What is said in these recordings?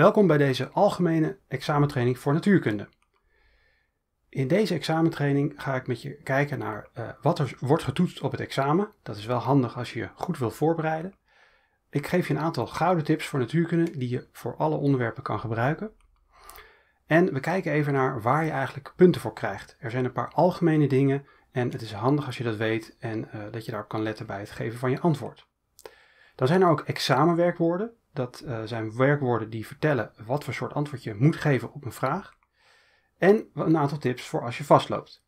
Welkom bij deze algemene examentraining voor natuurkunde. In deze examentraining ga ik met je kijken naar eh, wat er wordt getoetst op het examen. Dat is wel handig als je je goed wilt voorbereiden. Ik geef je een aantal gouden tips voor natuurkunde die je voor alle onderwerpen kan gebruiken. En we kijken even naar waar je eigenlijk punten voor krijgt. Er zijn een paar algemene dingen en het is handig als je dat weet en eh, dat je daarop kan letten bij het geven van je antwoord. Dan zijn er ook examenwerkwoorden. Dat eh, zijn werkwoorden die vertellen wat voor soort antwoord je moet geven op een vraag. En een aantal tips voor als je vastloopt.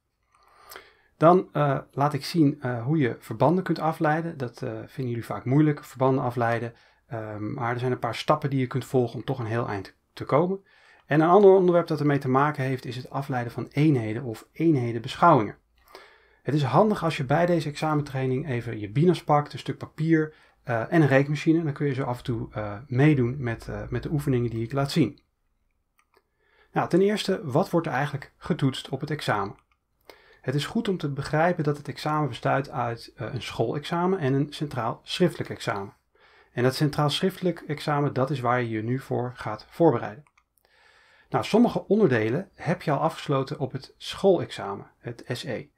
Dan eh, laat ik zien eh, hoe je verbanden kunt afleiden. Dat vinden jullie vaak moeilijk, verbanden afleiden. Ehm, maar er zijn een paar stappen die je kunt volgen om toch een heel eind te komen. En een ander onderwerp dat ermee te maken heeft is het afleiden van eenheden of eenheden beschouwingen. Het is handig als je bij deze examentraining even je binas pakt, een stuk papier eh, en een rekenmachine. Dan kun je zo af en toe eh, meedoen met, eh, met de oefeningen die ik laat zien. Nou, ten eerste, wat wordt er eigenlijk getoetst op het examen? Het is goed om te begrijpen dat het examen bestaat uit een schoolexamen en een centraal schriftelijk examen. En dat centraal schriftelijk examen, dat is waar je je nu voor gaat voorbereiden. Nou, sommige onderdelen heb je al afgesloten op het schoolexamen, het SE.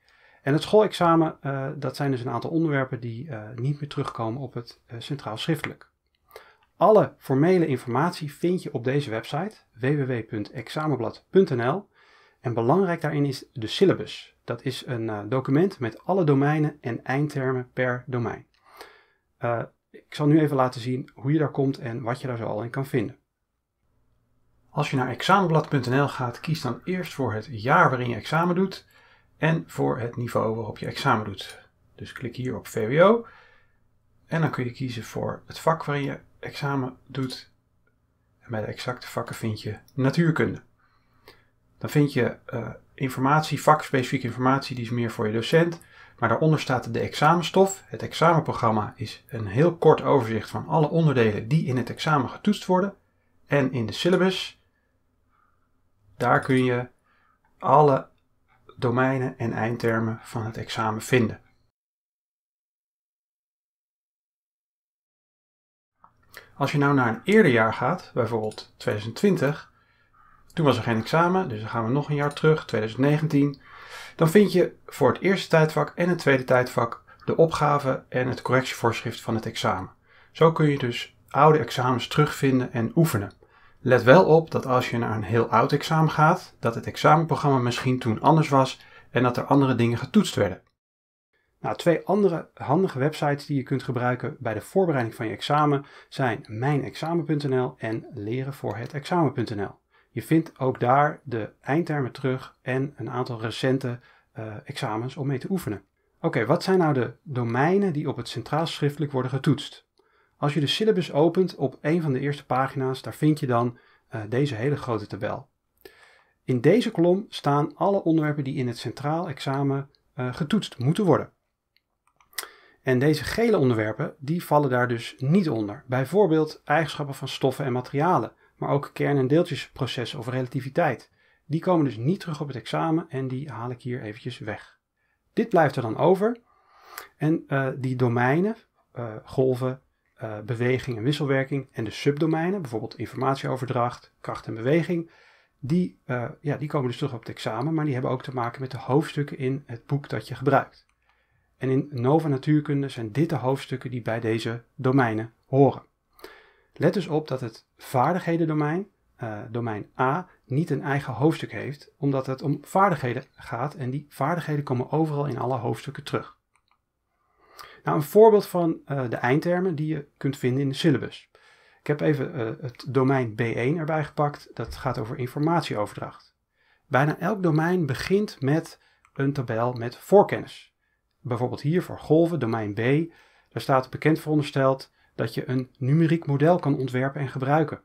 En het schoolexamen, eh, dat zijn dus een aantal onderwerpen die eh, niet meer terugkomen op het eh, centraal schriftelijk. Alle formele informatie vind je op deze website www.examenblad.nl en belangrijk daarin is de syllabus. Dat is een document met alle domeinen en eindtermen per domein. ik zal nu even laten zien hoe je daar komt en wat je daar zo al in kan vinden. Als je naar examenblad.nl gaat, kies dan eerst voor het jaar waarin je examen doet en voor het niveau waarop je examen doet. Dus klik hier op VWO en dan kun je kiezen voor het vak waarin je examen doet. En bij de exacte vakken vind je natuurkunde. Dan vind je uh, informatie, vakspecifieke informatie, die is meer voor je docent. Maar daaronder staat de examenstof. Het examenprogramma is een heel kort overzicht van alle onderdelen die in het examen getoetst worden. En in de syllabus, daar kun je alle domeinen en eindtermen van het examen vinden. Als je nou naar een eerder jaar gaat, bijvoorbeeld 2020, toen was er geen examen, dus dan gaan we nog een jaar terug, 2019, dan vind je voor het eerste tijdvak en het tweede tijdvak de opgave en het correctievoorschrift van het examen. Zo kun je dus oude examens terugvinden en oefenen. Let wel op dat als je naar een heel oud examen gaat, dat het examenprogramma misschien toen anders was en dat er andere dingen getoetst werden. Nou, twee andere handige websites die je kunt gebruiken bij de voorbereiding van je examen zijn mijnexamen.nl en lerenvoorhetexamen.nl. Je vindt ook daar de eindtermen terug en een aantal recente eh, examens om mee te oefenen. Oké, wat zijn nou de domeinen die op het centraal schriftelijk worden getoetst? Als je de syllabus opent op een van de eerste pagina's, daar vind je dan eh, deze hele grote tabel. In deze kolom staan alle onderwerpen die in het centraal examen eh, getoetst moeten worden. En deze gele onderwerpen, die vallen daar dus niet onder. Bijvoorbeeld eigenschappen van stoffen en materialen, maar ook kern- en deeltjesprocessen of relativiteit. Die komen dus niet terug op het examen en die haal ik hier eventjes weg. Dit blijft er dan over. En eh, die domeinen, golven, eh, beweging en wisselwerking en de subdomeinen, bijvoorbeeld informatieoverdracht, kracht en beweging, die, eh, ja, die komen dus terug op het examen, maar die hebben ook te maken met de hoofdstukken in het boek dat je gebruikt. En in Nova Natuurkunde zijn dit de hoofdstukken die bij deze domeinen horen. Let dus op dat het vaardighedendomein, uh, domein A, niet een eigen hoofdstuk heeft, omdat het om vaardigheden gaat en die vaardigheden komen overal in alle hoofdstukken terug. Nou, een voorbeeld van eh, de eindtermen die je kunt vinden in de syllabus. Ik heb even eh, het domein B1 erbij gepakt. Dat gaat over informatieoverdracht. Bijna elk domein begint met een tabel met voorkennis. Bijvoorbeeld hier voor golven, domein B. Daar staat bekend verondersteld dat je een numeriek model kan ontwerpen en gebruiken.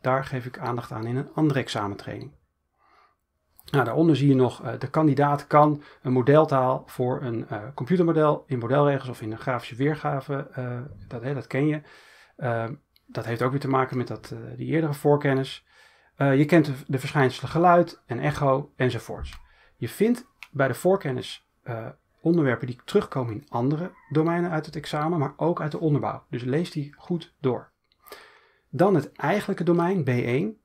Daar geef ik aandacht aan in een andere examentraining. Nou, daaronder zie je nog, eh, de kandidaat kan een modeltaal voor een eh, computermodel in modelregels of in een grafische weergave, eh, dat, dat ken je. Ehm, dat heeft ook weer te maken met dat, die eerdere voorkennis. je kent de, de verschijnselen geluid en echo enzovoorts. Je vindt bij de voorkennis onderwerpen die terugkomen in andere domeinen uit het examen, maar ook uit de onderbouw. Dus lees die goed door. Dan het eigenlijke domein, B1.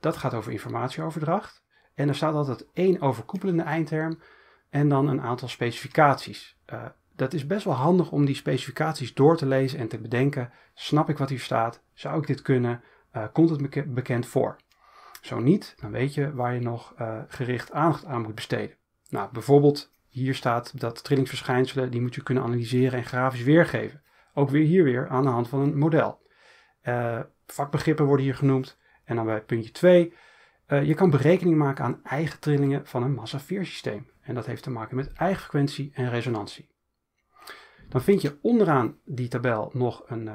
dat gaat over informatieoverdracht. En er staat altijd één overkoepelende eindterm en dan een aantal specificaties. Eh, dat is best wel handig om die specificaties door te lezen en te bedenken. Snap ik wat hier staat? Zou ik dit kunnen? Eh, komt het bekend voor? Zo niet, dan weet je waar je nog eh, gericht aandacht aan moet besteden. Nou, bijvoorbeeld hier staat dat trillingsverschijnselen, die moet je kunnen analyseren en grafisch weergeven. Ook weer hier weer aan de hand van een model. vakbegrippen worden hier genoemd. En dan bij puntje 2 eh, je kan berekening maken aan eigen trillingen van een massa-veersysteem. En dat heeft te maken met eigen frequentie en resonantie. Dan vind je onderaan die tabel nog een, eh,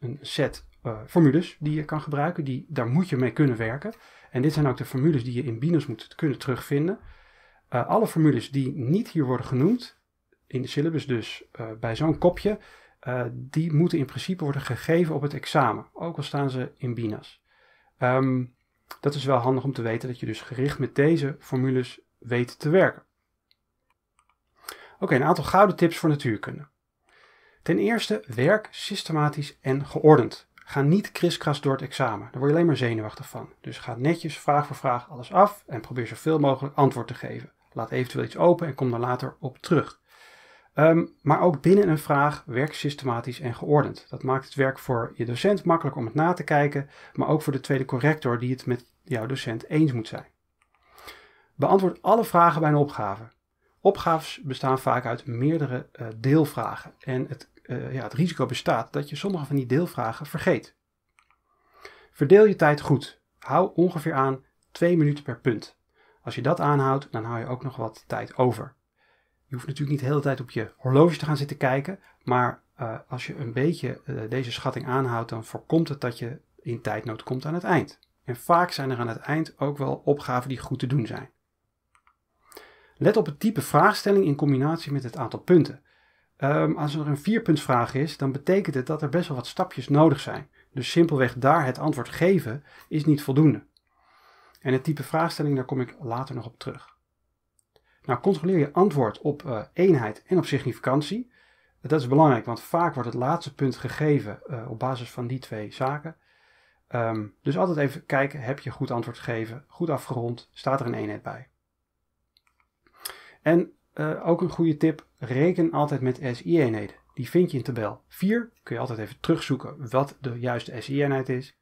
een set eh, formules die je kan gebruiken. Die, daar moet je mee kunnen werken. En dit zijn ook de formules die je in binas moet kunnen terugvinden. alle formules die niet hier worden genoemd, in de syllabus dus bij zo'n kopje, die moeten in principe worden gegeven op het examen. Ook al staan ze in Binas. Um, ehm, dat is wel handig om te weten dat je dus gericht met deze formules weet te werken. Oké, een aantal gouden tips voor natuurkunde. Ten eerste, werk systematisch en geordend. Ga niet kriskras door het examen, daar word je alleen maar zenuwachtig van. Dus ga netjes vraag voor vraag alles af en probeer zoveel mogelijk antwoord te geven. Laat eventueel iets open en kom er later op terug. Ehm, maar ook binnen een vraag werk systematisch en geordend. Dat maakt het werk voor je docent makkelijk om het na te kijken, maar ook voor de tweede corrector die het met jouw docent eens moet zijn. Beantwoord alle vragen bij een opgave. Opgaves bestaan vaak uit meerdere eh, deelvragen en het, eh, ja, het risico bestaat dat je sommige van die deelvragen vergeet. Verdeel je tijd goed. Hou ongeveer aan 2 minuten per punt. Als je dat aanhoudt, dan hou je ook nog wat tijd over. Je hoeft natuurlijk niet de hele tijd op je horloge te gaan zitten kijken. Maar eh, als je een beetje eh, deze schatting aanhoudt, dan voorkomt het dat je in tijdnood komt aan het eind. En vaak zijn er aan het eind ook wel opgaven die goed te doen zijn. Let op het type vraagstelling in combinatie met het aantal punten. Ehm, als er een vierpuntvraag is, dan betekent het dat er best wel wat stapjes nodig zijn. Dus simpelweg daar het antwoord geven is niet voldoende. En het type vraagstelling, daar kom ik later nog op terug. Nou, controleer je antwoord op eh, eenheid en op significantie. Dat is belangrijk, want vaak wordt het laatste punt gegeven eh, op basis van die twee zaken. Ehm, dus altijd even kijken, heb je goed antwoord gegeven, goed afgerond, staat er een eenheid bij. En eh, ook een goede tip, reken altijd met SI-eenheden. Die vind je in tabel 4, kun je altijd even terugzoeken wat de juiste SI-eenheid is.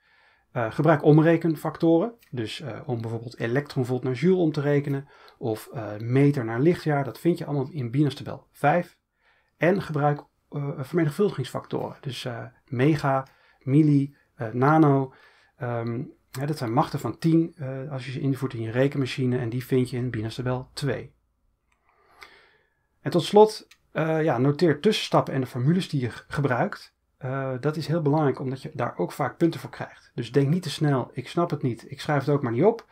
Eh, gebruik omrekenfactoren, dus eh, om bijvoorbeeld elektronvolt naar joule om te rekenen of eh, meter naar lichtjaar, dat vind je allemaal in Binance tabel 5. En gebruik vermenigvuldigingsfactoren, dus mega, milli, nano. Ehm, dat zijn machten van 10 als je ze invoert in je rekenmachine en die vind je in Binance tabel 2. En tot slot, ja, noteer tussenstappen en de formules die je gebruikt. Eh, dat is heel belangrijk, omdat je daar ook vaak punten voor krijgt. Dus denk niet te snel, ik snap het niet, ik schrijf het ook maar niet op.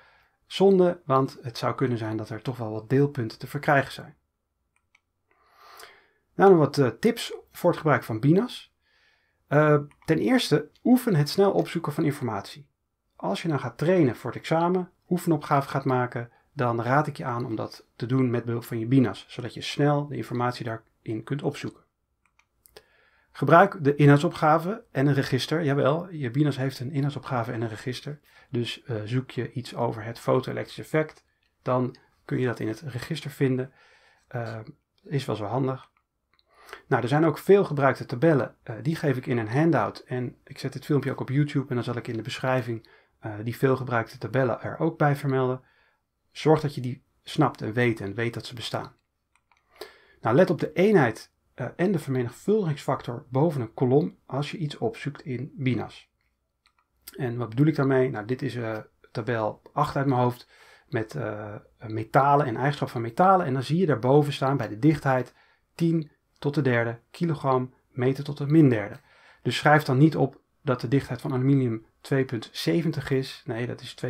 Zonde, want het zou kunnen zijn dat er toch wel wat deelpunten te verkrijgen zijn. Nou, nog wat eh, tips voor het gebruik van Binas. Eh, ten eerste, oefen het snel opzoeken van informatie. Als je nou gaat trainen voor het examen, oefenopgave gaat maken, dan raad ik je aan om dat te doen met behulp van je Binas, zodat je snel de informatie daarin kunt opzoeken. Gebruik de inhoudsopgave en een register. Jawel, je BINAS heeft een inhoudsopgave en een register. Dus eh, zoek je iets over het fotoelektrisch effect, dan kun je dat in het register vinden. Eh, is wel zo handig. Nou, er zijn ook veel gebruikte tabellen. Eh, die geef ik in een handout. En ik zet dit filmpje ook op YouTube en dan zal ik in de beschrijving die veelgebruikte tabellen er ook bij vermelden. Zorg dat je die snapt en weet en weet dat ze bestaan. Nou, let op de eenheid eh, en de vermenigvuldigingsfactor boven een kolom als je iets opzoekt in Binas. En wat bedoel ik daarmee? Nou, dit is uh, tabel 8 uit mijn hoofd met eh, metalen en eigenschap van metalen. En dan zie je daarboven staan bij de dichtheid 10 tot de derde kilogram, meter tot de min derde. Dus schrijf dan niet op dat de dichtheid van aluminium 2,70 is. Nee, dat is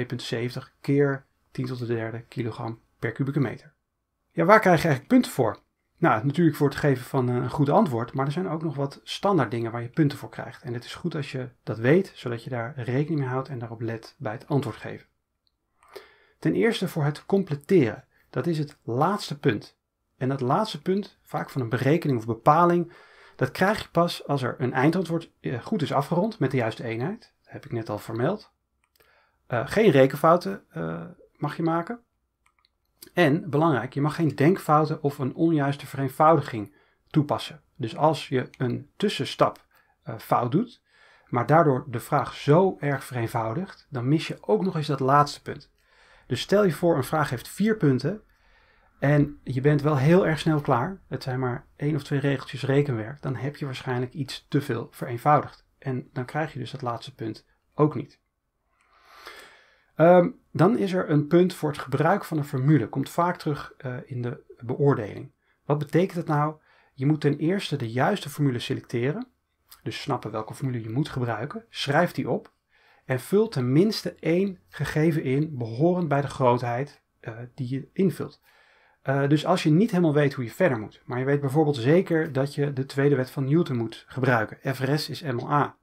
2,70 keer 10 tot de derde kilogram per kubieke meter. Ja, waar krijg je eigenlijk punten voor? Nou, natuurlijk voor het geven van een goed antwoord, maar er zijn ook nog wat standaard dingen waar je punten voor krijgt. En het is goed als je dat weet, zodat je daar rekening mee houdt en daarop let bij het antwoord geven. Ten eerste voor het completeren. Dat is het laatste punt. En dat laatste punt, vaak van een berekening of bepaling, dat krijg je pas als er een eindantwoord eh, goed is afgerond met de juiste eenheid. Dat heb ik net al vermeld. Eh, geen rekenfouten eh, mag je maken. En, belangrijk, je mag geen denkfouten of een onjuiste vereenvoudiging toepassen. Dus als je een tussenstap eh, fout doet, maar daardoor de vraag zo erg vereenvoudigt, dan mis je ook nog eens dat laatste punt. Dus stel je voor, een vraag heeft vier punten en je bent wel heel erg snel klaar. Het zijn maar één of twee regeltjes rekenwerk. Dan heb je waarschijnlijk iets te veel vereenvoudigd. En dan krijg je dus dat laatste punt ook niet. Ehm, dan is er een punt voor het gebruik van een formule. Komt vaak terug eh, in de beoordeling. Wat betekent dat nou? Je moet ten eerste de juiste formule selecteren. Dus snappen welke formule je moet gebruiken. Schrijf die op. En vul tenminste één gegeven in behorend bij de grootheid eh, die je invult. Eh, dus als je niet helemaal weet hoe je verder moet, maar je weet bijvoorbeeld zeker dat je de tweede wet van Newton moet gebruiken, F is M A,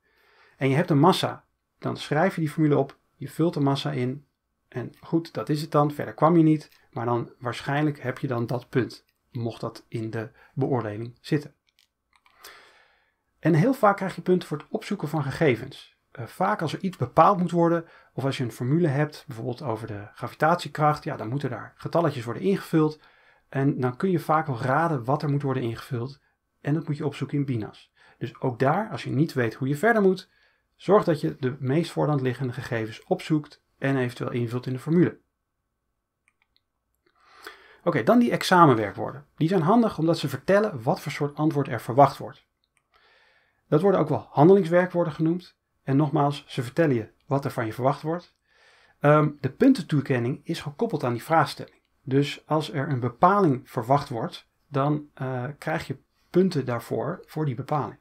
en je hebt een massa, dan schrijf je die formule op je vult de massa in en goed, dat is het dan. Verder kwam je niet. Maar dan waarschijnlijk heb je dan dat punt. Mocht dat in de beoordeling zitten. En heel vaak krijg je punten voor het opzoeken van gegevens. Eh, vaak als er iets bepaald moet worden, of als je een formule hebt, bijvoorbeeld over de gravitatiekracht, ja, dan moeten daar getalletjes worden ingevuld. En dan kun je vaak wel raden wat er moet worden ingevuld. En dat moet je opzoeken in BINAS. Dus ook daar, als je niet weet hoe je verder moet, Zorg dat je de meest voorhand liggende gegevens opzoekt en eventueel invult in de formule. Oké, dan die examenwerkwoorden. Die zijn handig omdat ze vertellen wat voor soort antwoord er verwacht wordt. Dat worden ook wel handelingswerkwoorden genoemd. En nogmaals, ze vertellen je wat er van je verwacht wordt. Ehm, de puntentoekenning is gekoppeld aan die vraagstelling. Dus als er een bepaling verwacht wordt, dan eh, krijg je punten daarvoor, voor die bepaling.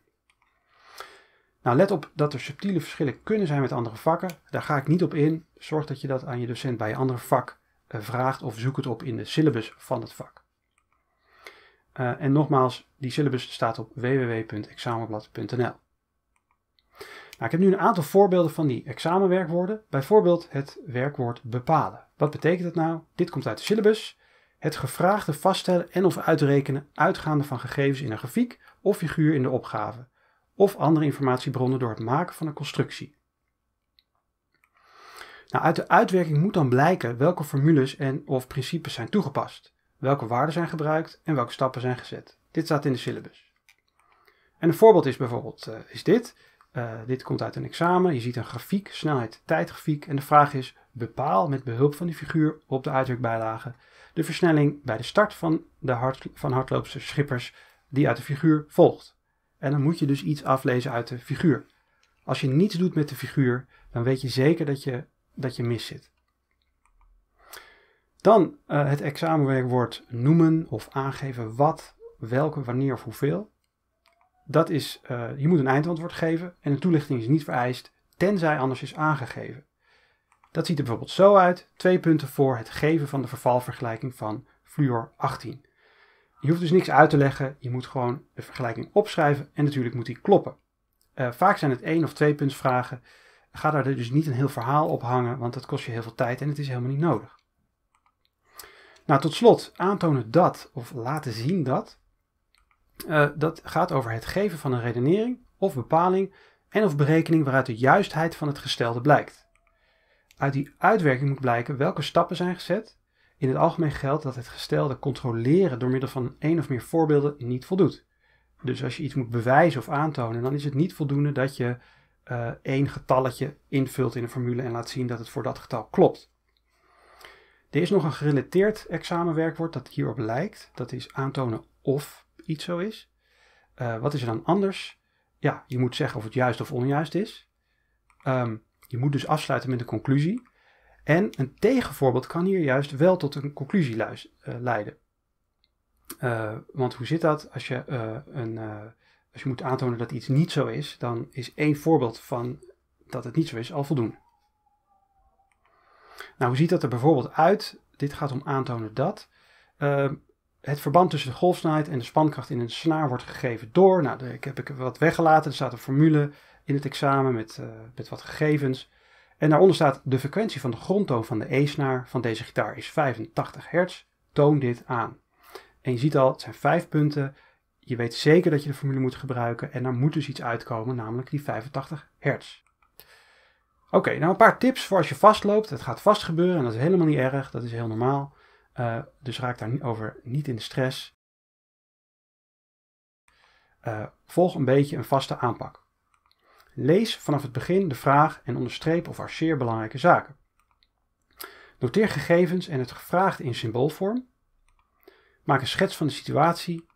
Nou, let op dat er subtiele verschillen kunnen zijn met andere vakken. Daar ga ik niet op in. Zorg dat je dat aan je docent bij je andere vak eh, vraagt of zoek het op in de syllabus van het vak. Eh, en nogmaals, die syllabus staat op www.examenblad.nl. Nou, ik heb nu een aantal voorbeelden van die examenwerkwoorden. Bijvoorbeeld het werkwoord bepalen. Wat betekent dat nou? Dit komt uit de syllabus. Het gevraagde vaststellen en of uitrekenen uitgaande van gegevens in een grafiek of figuur in de opgave of andere informatiebronnen door het maken van een constructie. Nou, uit de uitwerking moet dan blijken welke formules en of principes zijn toegepast, welke waarden zijn gebruikt en welke stappen zijn gezet. Dit staat in de syllabus. En een voorbeeld is bijvoorbeeld eh, is dit. Eh, dit komt uit een examen. Je ziet een grafiek, snelheid, tijdgrafiek. En de vraag is: bepaal met behulp van die figuur op de uitwerkbijlage de versnelling bij de start van, de van hardloopse Schippers die uit de figuur volgt. En dan moet je dus iets aflezen uit de figuur. Als je niets doet met de figuur, dan weet je zeker dat je, dat je mis zit. Dan uh, het examenwerkwoord noemen of aangeven wat, welke, wanneer of hoeveel. Dat is, eh, je moet een eindantwoord geven en een toelichting is niet vereist, tenzij anders is aangegeven. Dat ziet er bijvoorbeeld zo uit, twee punten voor het geven van de vervalvergelijking van fluor 18. Je hoeft dus niks uit te leggen, je moet gewoon de vergelijking opschrijven en natuurlijk moet die kloppen. Eh, vaak zijn het één of twee puntsvragen. Ga daar dus niet een heel verhaal op hangen, want dat kost je heel veel tijd en het is helemaal niet nodig. Nou, tot slot, aantonen dat of laten zien dat. Eh, dat gaat over het geven van een redenering of bepaling en of berekening waaruit de juistheid van het gestelde blijkt. Uit die uitwerking moet blijken welke stappen zijn gezet in het algemeen geldt dat het gestelde controleren door middel van één of meer voorbeelden niet voldoet. Dus als je iets moet bewijzen of aantonen, dan is het niet voldoende dat je uh, één getalletje invult in een formule en laat zien dat het voor dat getal klopt. Er is nog een gerelateerd examenwerkwoord dat hierop lijkt. Dat is aantonen of iets zo is. Eh, wat is er dan anders? Ja, je moet zeggen of het juist of onjuist is. Ehm, je moet dus afsluiten met een conclusie. En een tegenvoorbeeld kan hier juist wel tot een conclusie eh, leiden. Eh, want hoe zit dat? Als je, eh, een, als je moet aantonen dat iets niet zo is, dan is één voorbeeld van dat het niet zo is al voldoende. Nou, hoe ziet dat er bijvoorbeeld uit? Dit gaat om aantonen dat het verband tussen de golfsnelheid en de spankracht in een snaar wordt gegeven door. Nou, ik heb ik wat weggelaten. Er staat een formule in het examen met, met wat gegevens. En daaronder staat de frequentie van de grondtoon van de E-snaar van deze gitaar is 85 Hz. Toon dit aan. En je ziet al, het zijn vijf punten. Je weet zeker dat je de formule moet gebruiken en daar moet dus iets uitkomen, namelijk die 85 Hz. Oké, nou een paar tips voor als je vastloopt. Het gaat vast gebeuren en dat is helemaal niet erg, dat is heel normaal. Eh, dus raak daarover niet in de stress. Eh, volg een beetje een vaste aanpak. Lees vanaf het begin de vraag en onderstreep of arceer belangrijke zaken. Noteer gegevens en het gevraagde in symboolvorm. Maak een schets van de situatie.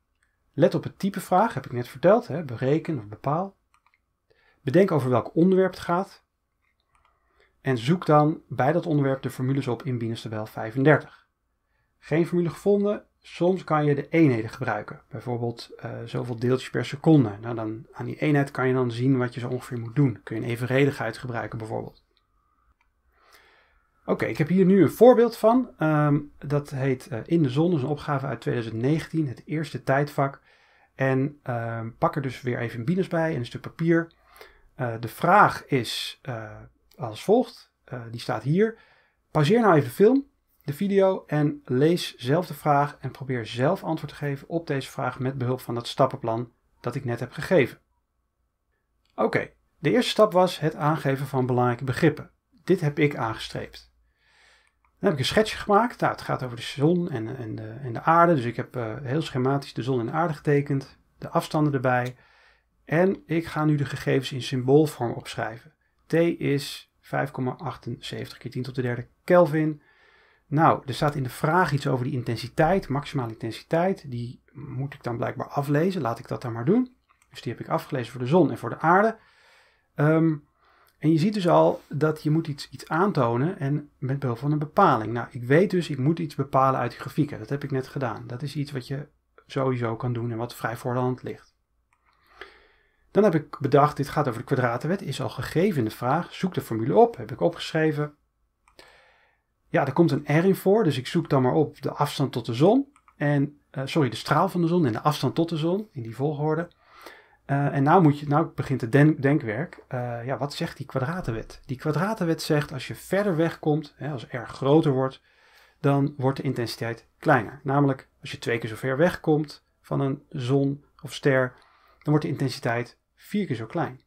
Let op het type vraag, heb ik net verteld, hè, bereken of bepaal. Bedenk over welk onderwerp het gaat. En zoek dan bij dat onderwerp de formules op in binnenstabel 35. Geen formule gevonden? Soms kan je de eenheden gebruiken, bijvoorbeeld eh, zoveel deeltjes per seconde. Nou, dan, aan die eenheid kan je dan zien wat je zo ongeveer moet doen. Kun je een evenredigheid gebruiken bijvoorbeeld. Oké, ik heb hier nu een voorbeeld van. Ehm, dat heet eh, In de Zon, dat is een opgave uit 2019, het eerste tijdvak. En ehm, pak er dus weer even een binus bij en een stuk papier. Eh, de vraag is als volgt, die staat hier. Pauzeer nou even film de video en lees zelf de vraag en probeer zelf antwoord te geven op deze vraag met behulp van dat stappenplan dat ik net heb gegeven. Oké, de eerste stap was het aangeven van belangrijke begrippen. Dit heb ik aangestreept. Dan heb ik een schetsje gemaakt. Nou, het gaat over de zon en, en, de, en de aarde. Dus ik heb eh, heel schematisch de zon en de aarde getekend, de afstanden erbij. En ik ga nu de gegevens in symboolvorm opschrijven. T is 5,78 keer 10 tot de derde Kelvin. Nou, er staat in de vraag iets over die intensiteit, maximale intensiteit. Die moet ik dan blijkbaar aflezen. Laat ik dat dan maar doen. Dus die heb ik afgelezen voor de zon en voor de aarde. Ehm, en je ziet dus al dat je moet iets, iets aantonen en met behulp van een bepaling. Nou, ik weet dus, ik moet iets bepalen uit die grafieken. Dat heb ik net gedaan. Dat is iets wat je sowieso kan doen en wat vrij voor ligt. Dan heb ik bedacht, dit gaat over de kwadratenwet, is al gegeven in de vraag. Zoek de formule op, heb ik opgeschreven ja, er komt een R in voor, dus ik zoek dan maar op de afstand tot de zon. En, eh, sorry, de straal van de zon en de afstand tot de zon, in die volgorde. Eh, en nou, moet je, nou begint het denkwerk. Eh, ja, wat zegt die kwadratenwet? Die kwadratenwet zegt als je verder weg komt, als R groter wordt, dan wordt de intensiteit kleiner. Namelijk, als je twee keer zo ver weg komt van een zon of ster, dan wordt de intensiteit vier keer zo klein.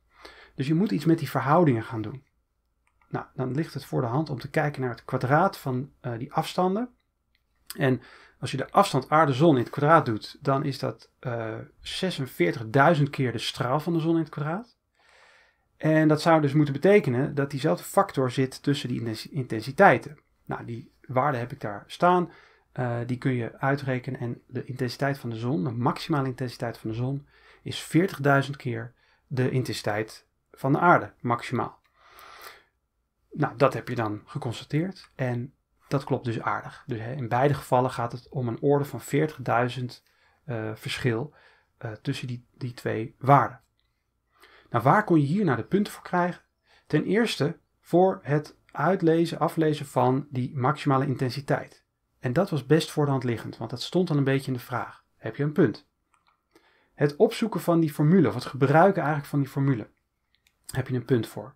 Dus je moet iets met die verhoudingen gaan doen. Nou, dan ligt het voor de hand om te kijken naar het kwadraat van eh, die afstanden. En als je de afstand aarde-zon in het kwadraat doet, dan is dat 46.000 eh, keer de straal van de zon in het kwadraat. En dat zou dus moeten betekenen dat diezelfde factor zit tussen die intensiteiten. Nou, die waarde heb ik daar staan. Eh, die kun je uitrekenen. En de intensiteit van de zon, de maximale intensiteit van de zon, is 40.000 keer de intensiteit van de aarde, maximaal. Nou, dat heb je dan geconstateerd en dat klopt dus aardig. Dus hè, in beide gevallen gaat het om een orde van 40.000 eh, verschil eh, tussen die, die twee waarden. Nou, waar kon je hier nou de punten voor krijgen? Ten eerste voor het uitlezen, aflezen van die maximale intensiteit. En dat was best voor de hand liggend, want dat stond dan een beetje in de vraag. Heb je een punt? Het opzoeken van die formule, of het gebruiken eigenlijk van die formule, heb je een punt voor.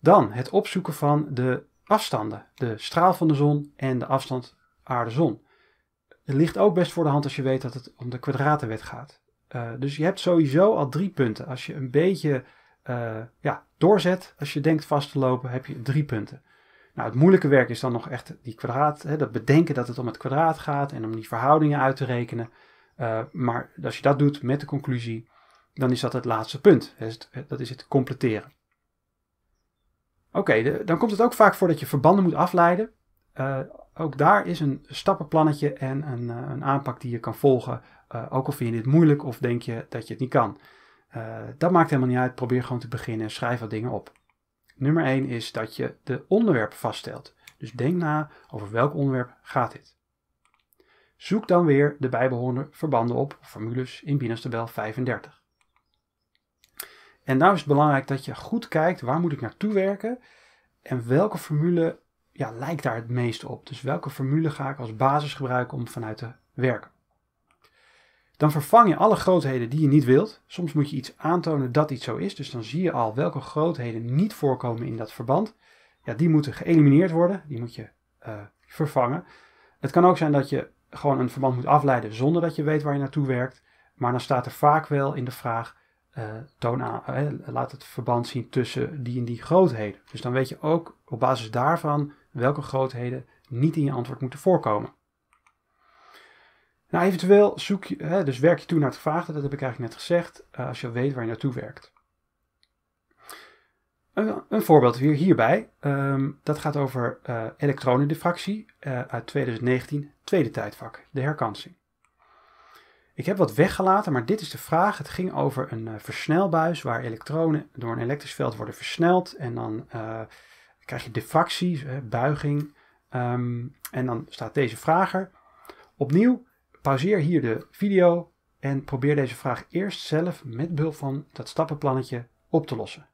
Dan het opzoeken van de afstanden. De straal van de zon en de afstand aarde-zon. Het ligt ook best voor de hand als je weet dat het om de kwadratenwet gaat. Eh, dus je hebt sowieso al drie punten. Als je een beetje eh, ja, doorzet, als je denkt vast te lopen, heb je drie punten. Nou, het moeilijke werk is dan nog echt die kwadraat, hè, dat bedenken dat het om het kwadraat gaat en om die verhoudingen uit te rekenen. Eh, maar als je dat doet met de conclusie, dan is dat het laatste punt. Dat is het completeren. Oké, dan komt het ook vaak voor dat je verbanden moet afleiden. Eh, ook daar is een stappenplannetje en een, eh, een aanpak die je kan volgen. Eh, ook al vind je dit moeilijk of denk je dat je het niet kan. dat maakt helemaal niet uit. Probeer gewoon te beginnen. en Schrijf wat dingen op. Nummer 1 is dat je de onderwerpen vaststelt. Dus denk na over welk onderwerp gaat dit. Zoek dan weer de bijbehorende verbanden op, formules in tabel 35. En daarom nou is het belangrijk dat je goed kijkt waar moet ik naartoe werken en welke formule ja, lijkt daar het meest op. Dus welke formule ga ik als basis gebruiken om vanuit te werken. Dan vervang je alle grootheden die je niet wilt. Soms moet je iets aantonen dat iets zo is. Dus dan zie je al welke grootheden niet voorkomen in dat verband. Ja, die moeten geëlimineerd worden. Die moet je eh, vervangen. Het kan ook zijn dat je gewoon een verband moet afleiden zonder dat je weet waar je naartoe werkt. Maar dan staat er vaak wel in de vraag eh, toon aan, eh, laat het verband zien tussen die en die grootheden. Dus dan weet je ook op basis daarvan welke grootheden niet in je antwoord moeten voorkomen. Nou, eventueel zoek je, hè, dus werk je toe naar het gevraagde, dat heb ik eigenlijk net gezegd, eh, als je weet waar je naartoe werkt. Een, voorbeeld weer hierbij, ehm, dat gaat over uh, elektronendiffractie uit 2019, tweede tijdvak, de herkansing. Ik heb wat weggelaten, maar dit is de vraag. Het ging over een uh, versnelbuis waar elektronen door een elektrisch veld worden versneld. En dan eh, krijg je diffractie, buiging. Ehm, en dan staat deze vraag er. Opnieuw, pauzeer hier de video en probeer deze vraag eerst zelf met behulp van dat stappenplannetje op te lossen.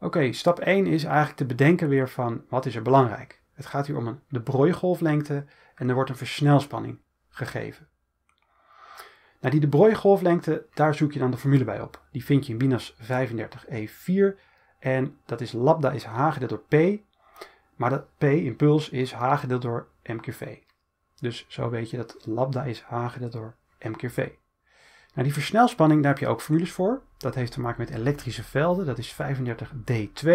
Oké, stap 1 is eigenlijk te bedenken weer van wat is er belangrijk. Het gaat hier om een, de brooigolflengte en er wordt een versnelspanning gegeven. Nou, die de Broglie golflengte, daar zoek je dan de formule bij op. Die vind je in Binas 35E4 e en dat is lambda is h gedeeld door p, maar dat p impuls is h gedeeld door m keer v. Dus zo weet je dat lambda is h gedeeld door m keer v. Nou, die versnelspanning, daar heb je ook formules voor. Dat heeft te maken met elektrische velden, dat is 35D2.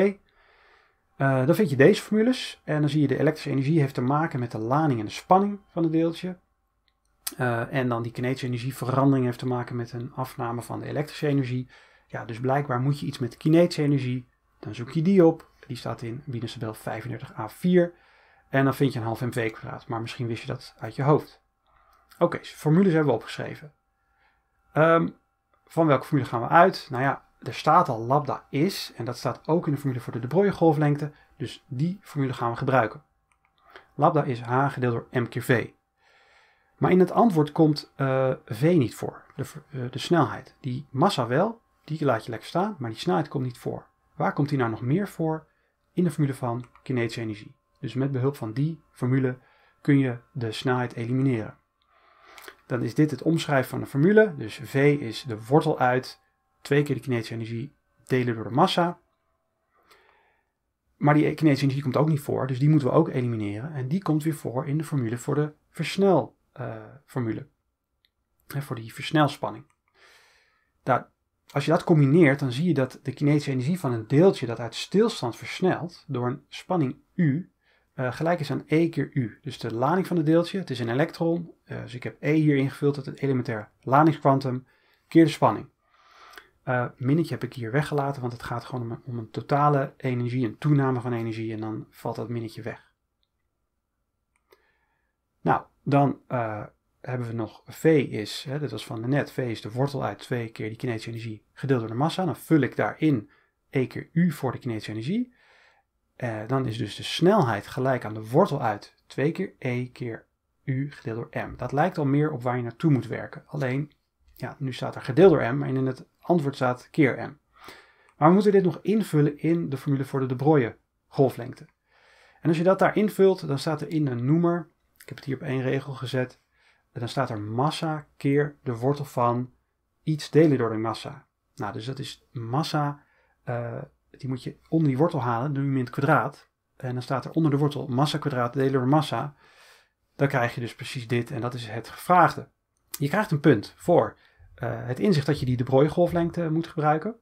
Eh, dan vind je deze formules en dan zie je de elektrische energie heeft te maken met de lading en de spanning van het deeltje. Eh, en dan die kinetische energieverandering heeft te maken met een afname van de elektrische energie. Ja, dus blijkbaar moet je iets met kinetische energie. Dan zoek je die op. Die staat in Wienersebel 35a4. En dan vind je een half mv kwadraat. Maar misschien wist je dat uit je hoofd. Oké, dus formules hebben we opgeschreven. Ehm, van welke formule gaan we uit? Nou ja, er staat al lambda is. En dat staat ook in de formule voor de de Broglie golflengte. Dus die formule gaan we gebruiken. Lambda is h gedeeld door m keer v. Maar in het antwoord komt eh, v niet voor, de, eh, de snelheid. Die massa wel, die laat je lekker staan, maar die snelheid komt niet voor. Waar komt die nou nog meer voor? In de formule van kinetische energie. Dus met behulp van die formule kun je de snelheid elimineren. Dan is dit het omschrijven van de formule. Dus v is de wortel uit twee keer de kinetische energie delen door de massa. Maar die kinetische energie komt ook niet voor, dus die moeten we ook elimineren. En die komt weer voor in de formule voor de versnel eh, formule. voor die versnelspanning. als je dat combineert, dan zie je dat de kinetische energie van een deeltje dat uit stilstand versnelt door een spanning U eh, gelijk is aan E keer U. Dus de lading van het deeltje, het is een elektron, eh, dus ik heb E hier ingevuld tot het elementair ladingskwantum, keer de spanning. Uh, minnetje heb ik hier weggelaten, want het gaat gewoon om, om een totale energie, een toename van energie en dan valt dat minnetje weg. Nou, dan eh, hebben we nog V is, hè, dat was van net, V is de wortel uit 2 keer die kinetische energie gedeeld door de massa. Dan vul ik daarin E keer U voor de kinetische energie. Eh, dan is dus de snelheid gelijk aan de wortel uit 2 keer E keer U gedeeld door M. Dat lijkt al meer op waar je naartoe moet werken. Alleen, ja, nu staat er gedeeld door M, maar in het antwoord staat keer M. Maar we moeten dit nog invullen in de formule voor de de Broglie golflengte. En als je dat daar invult, dan staat er in een noemer ik heb het hier op één regel gezet. En dan staat er massa keer de wortel van iets delen door de massa. Nou, dus dat is massa, eh, die moet je onder die wortel halen, doe je in het kwadraat. En dan staat er onder de wortel massa kwadraat delen door massa. Dan krijg je dus precies dit en dat is het gevraagde. Je krijgt een punt voor eh, het inzicht dat je die de Broglie golflengte eh, moet gebruiken.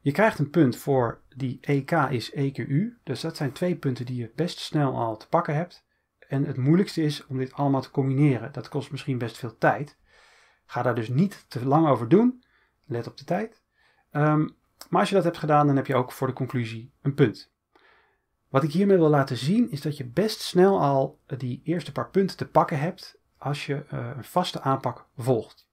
Je krijgt een punt voor die EK is EQU. Dus dat zijn twee punten die je best snel al te pakken hebt. En het moeilijkste is om dit allemaal te combineren. Dat kost misschien best veel tijd. Ga daar dus niet te lang over doen. Let op de tijd. Ehm, maar als je dat hebt gedaan, dan heb je ook voor de conclusie een punt. Wat ik hiermee wil laten zien is dat je best snel al die eerste paar punten te pakken hebt als je eh, een vaste aanpak volgt.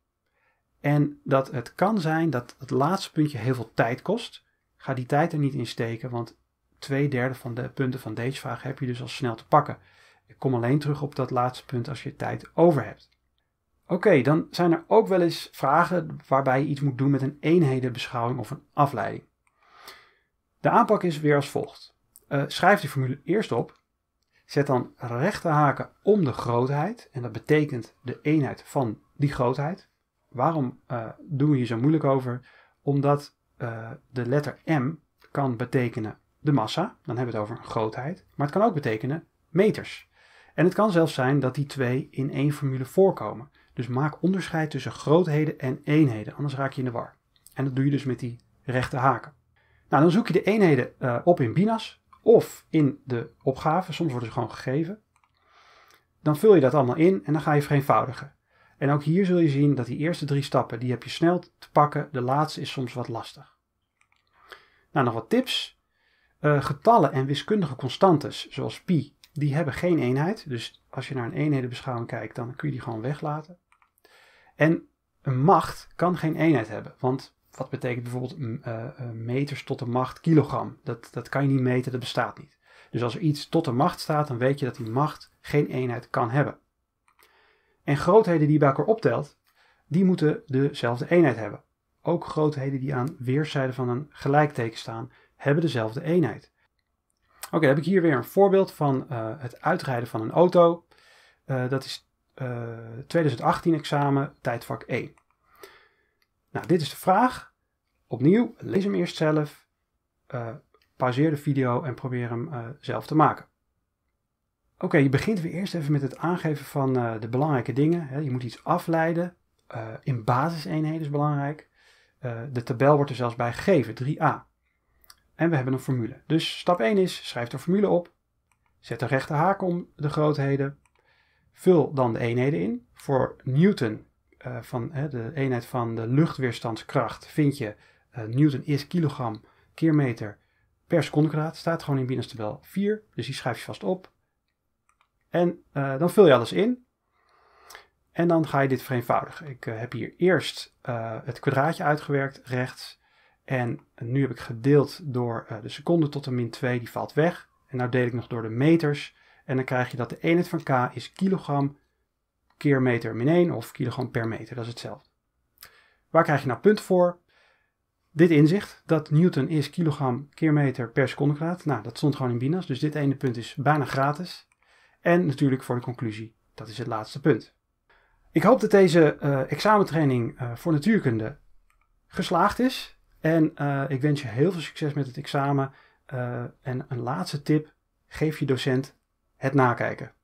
En dat het kan zijn dat het laatste puntje heel veel tijd kost. Ga die tijd er niet in steken, want twee derde van de punten van deze vraag heb je dus al snel te pakken. Ik kom alleen terug op dat laatste punt als je tijd over hebt. Oké, dan zijn er ook wel eens vragen waarbij je iets moet doen met een eenhedenbeschouwing of een afleiding. De aanpak is weer als volgt. Eh, schrijf die formule eerst op. Zet dan rechte haken om de grootheid. En dat betekent de eenheid van die grootheid. Waarom eh, doen we hier zo moeilijk over? Omdat eh, de letter m kan betekenen de massa. Dan hebben we het over een grootheid. Maar het kan ook betekenen meters. En het kan zelfs zijn dat die twee in één formule voorkomen. Dus maak onderscheid tussen grootheden en eenheden, anders raak je in de war. En dat doe je dus met die rechte haken. Nou, dan zoek je de eenheden eh, op in Binas of in de opgave, soms worden ze gewoon gegeven. Dan vul je dat allemaal in en dan ga je vereenvoudigen. En ook hier zul je zien dat die eerste drie stappen, die heb je snel te pakken. De laatste is soms wat lastig. Nou, nog wat tips. Eh, getallen en wiskundige constantes, zoals pi die hebben geen eenheid. Dus als je naar een eenhedenbeschouwing kijkt, dan kun je die gewoon weglaten. En een macht kan geen eenheid hebben. Want wat betekent bijvoorbeeld eh, eh, meters tot de macht kilogram? Dat, dat kan je niet meten, dat bestaat niet. Dus als er iets tot de macht staat, dan weet je dat die macht geen eenheid kan hebben. En grootheden die bij elkaar optelt, die moeten dezelfde eenheid hebben. Ook grootheden die aan weerszijden van een gelijkteken staan, hebben dezelfde eenheid. Oké, heb ik hier weer een voorbeeld van eh, het uitrijden van een auto. Eh, dat is 2018 eh, examen, tijdvak 1. E. Nou, dit is de vraag. Opnieuw, lees hem eerst zelf. pauzeer de video en probeer hem zelf te maken. Oké, je begint weer eerst even met het aangeven van de belangrijke dingen. Je moet iets afleiden. in basiseenheden is belangrijk. de tabel wordt er zelfs bij gegeven, 3a en we hebben een formule. Dus stap 1 is, schrijf de formule op, zet een rechte haak om de grootheden, vul dan de eenheden in. Voor Newton, eh, van, de eenheid van de luchtweerstandskracht, vind je uh, Newton is kilogram keer meter per kwadraat. Staat gewoon in Binnenste tabel 4, dus die schrijf je vast op. En eh, dan vul je alles in. En dan ga je dit vereenvoudigen. Ik heb hier eerst het kwadraatje uitgewerkt, rechts, en nu heb ik gedeeld door eh, de seconde tot de min 2, die valt weg. En nou deel ik nog door de meters. En dan krijg je dat de eenheid van k is kilogram keer meter min 1 of kilogram per meter. Dat is hetzelfde. Waar krijg je nou punt voor? Dit inzicht, dat Newton is kilogram keer meter per secondegraad. Nou, dat stond gewoon in Binas, dus dit ene punt is bijna gratis. En natuurlijk voor de conclusie, dat is het laatste punt. Ik hoop dat deze eh, examentraining eh, voor natuurkunde geslaagd is. En eh, ik wens je heel veel succes met het examen. Eh, en een laatste tip: geef je docent het nakijken.